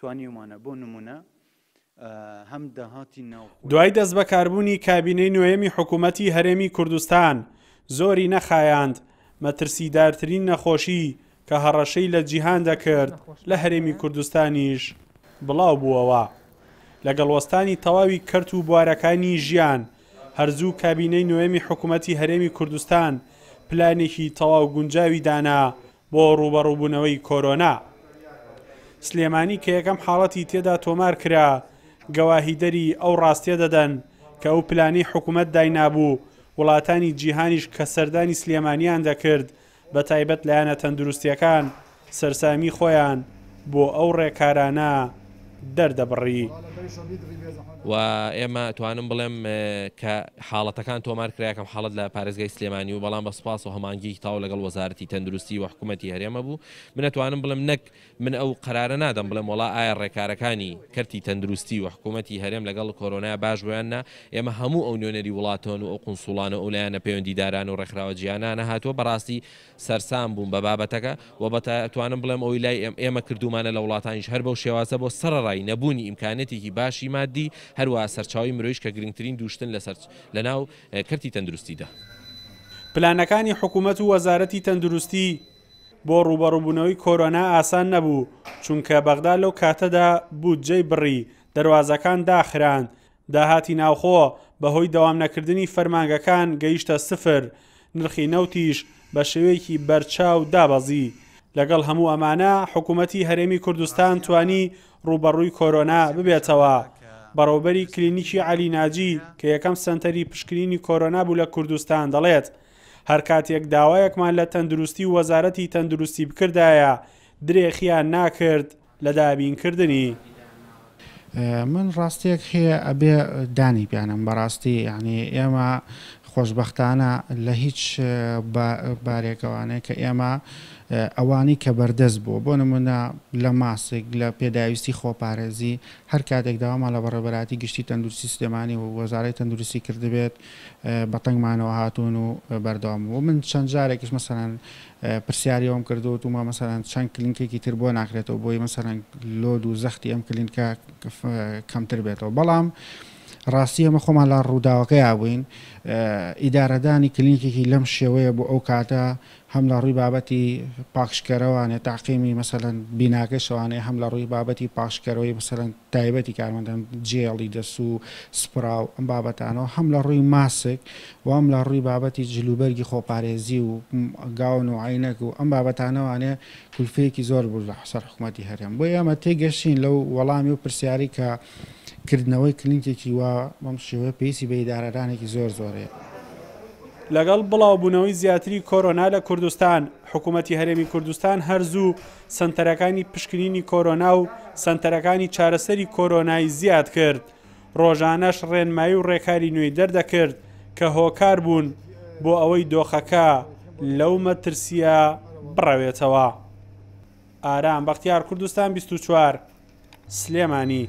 توانیمانە بۆ نمونە هەم داهاتی ناو دوای دەست بەکاربوونی کابینەی نوێمی حکوومەتی هەرێمی کوردستان زۆری نەخایاند مەترسیدارترین نەخۆشی کە هەڕەشەی لە جیهان دەکرد لە هەرێمی کوردستانیش بڵاو بووەوە لەگەڵوەستانی تەواوی کەرت و بوارەکانی ژیان هەرزوو کابینەی نوێمی حکوومەتی هەرێمی کوردستان پلانێکی تەواو گونجاوی دانا بۆ ڕوبەڕووبوونەوەی کۆرۆنا سلێمانی کە یەکەم حاڵەتی تێدا تۆمار کرا گەواهیدەری ئەو ڕاستێ دەدەن کە ئەو پلانی حکوومەت داینابوو وڵاتانی جیهانیش کە سەردانی سلێمانیان دەکرد بە تایبەت لایەنە تەندروستیەکان سەرسامی خۆیان بۆ ئەو ڕێکارانە دەردەبڕی. و ئێمە توانم بڵێم کە حاڵەتەکان تۆمار کراکەم حاڵت لە پارێزگای سلێمانی و بەڵام بە سپاس و هەمانگی تاو لەگەڵ وەزارەتی تەندروستی و حکوومەتتی هەرێمە بوو منەتوانم بڵم نەک من ئەو قرارە نادەم بڵێم وڵا ئایا ڕێکارەکانی کەرتی تەندروستی و حکوومەتتی هەرێم لەگەڵ کۆرۆنای باش بۆیاننا ئێمە هەموو ئەو نوێنەری وڵاتۆن و ئەو قنسوڵانە و لایەنە پەیوەندیداران و ڕێکخراوە جیانانە هاتووە بەڕاستی سەرسام بووم بە بابەتەکە و بەتوانم بڵێم ئەوی لای ئێمە کردومانە لە وڵاتانیش هەر بەو شێوازە بۆ سەرڕای نەبوونی ئیمکانێتێکی سەرچاوێکی باشی مادی هەروە سەرچاوی مرۆیش کە گرنگترین دوشتن لە ناو کردی تەندروستیدا. پلانەکانی حکوومەت و وەزارەتی تەندروستی بۆ ڕوبەڕووبوونەوەی کۆرۆنا ئاسان نەبوو چونکە بەغدا لەو کاتەدا بودجەی بڕی دەواازەکان داخران داهاتی ناوخۆ بەهۆی دەوام نەکردنی فەرمانگەکان گەیشتە سفر نرخی نەوتیش بە شێوەیەکی بەرچاو دابەزی لەگەڵ هەموو ئەمانە حکوومەتتی هەرێمی کوردستان توانی ڕوبەڕووی کۆرۆنا ببێتەوە. بەڕۆبەری کلینیکی علی ناجی کە یەکەم سنتەری پشکنینی کۆرۆنا بوو لە کوردستان دەڵێت هەر کاتێک داوایەکمان لە تەندروستی و وەزارەتی تەندروستی بکردایە درێخیان ناکرد لە دابینکردنی. من ڕاستیەک هەیە ئەبێ دانی پیانم بەڕاستی ینی ئێمە خۆشببختانە لە هیچ بارێکەوانەیە کە ئێمە ئەوانی کە بەردەست بوو بۆ نمونە لە ماسێک لە پێداویستی خۆپارێزی هەر کاتێک داواما لە بەڕێبەتی گشتی تەندروستی سلێمانی و وەزارەی تەندروستی کردبێت بە تەنگمانەوە هاتوون و بەردەوام و من چەند جارێکیش مەسەرەن پرسیاریەوەم کردو تومە مەسەرەن چەند کلینکێکی تر بۆ ناکرێتەوە بۆی مەسەرەن لۆ و زەختی ئەم کلینکە کەمتر بێتەوە بەڵام ڕاستی ئەمە خۆمان لا ڕووداوەکەی بووین ئیدارەدانی کلینکێکی لەم شێوەیە بۆ ئەو کاتە هەم لە ڕووی بابەتی پاکشکەرەوانێ تاقیمی مەسەەن بیناکەشەوانێ هەم لە ڕووی بابەتی پاشکەرەوەی بەسەرەن تایبەتی کارمەندەن جێڵی دەسو و سپراو ئەم بابەتانەوە هەم لە ڕووی ماسک وام لە ڕووی بابەتی جلوبەرگی خۆپارێزی و گاون و عینەک و ئەم بابەتانەوانێ کولفەیەکی زۆر بوو لە حسەر حکوومەتتی هەرێم بۆ ئەمە تێگەشتین لەو وەڵامی و پرسیاری کە کردنەوەی کلینکێکی وا مەم شێوە پێیسی بە ئیدارەرانێکی زۆر زۆرەیە لەگەڵ بڵاوبوونەوەی زیاتری کۆرۆنا لە کوردستان حکوومەتتی هەرێمی کوردستان هەرزوو سنتەرەکانی پشکنینی کۆرۆنا و سنتەرەکانی چارەسەری کۆرۆنای زیاد کرد ڕۆژانەش ڕێنمایی و ڕێکاری نوێی دەردەکرد کە هۆکار بوون بۆ ئەوەی دۆخەکە لەو مەترسیە بڕەوێتەوە ئارام بەختیار کوردستان 24 سلێمانی